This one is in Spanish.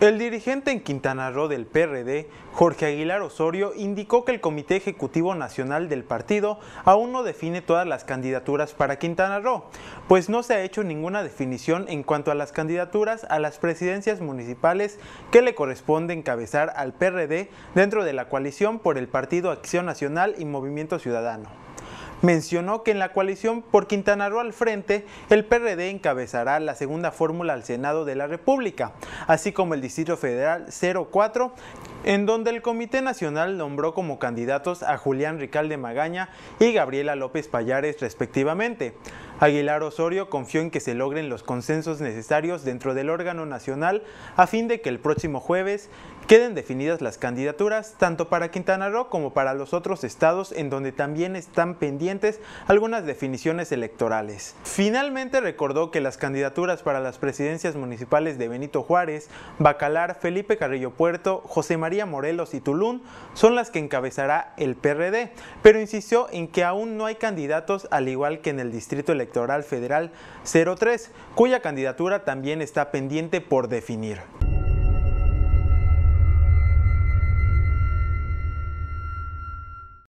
El dirigente en Quintana Roo del PRD, Jorge Aguilar Osorio, indicó que el Comité Ejecutivo Nacional del partido aún no define todas las candidaturas para Quintana Roo, pues no se ha hecho ninguna definición en cuanto a las candidaturas a las presidencias municipales que le corresponde encabezar al PRD dentro de la coalición por el Partido Acción Nacional y Movimiento Ciudadano. Mencionó que en la coalición por Quintana Roo al frente, el PRD encabezará la segunda fórmula al Senado de la República, así como el Distrito Federal 04, en donde el Comité Nacional nombró como candidatos a Julián Ricalde Magaña y Gabriela López Payares respectivamente. Aguilar Osorio confió en que se logren los consensos necesarios dentro del órgano nacional a fin de que el próximo jueves queden definidas las candidaturas tanto para Quintana Roo como para los otros estados en donde también están pendientes algunas definiciones electorales. Finalmente recordó que las candidaturas para las presidencias municipales de Benito Juárez, Bacalar, Felipe Carrillo Puerto, José María María Morelos y Tulum son las que encabezará el PRD, pero insistió en que aún no hay candidatos al igual que en el Distrito Electoral Federal 03, cuya candidatura también está pendiente por definir.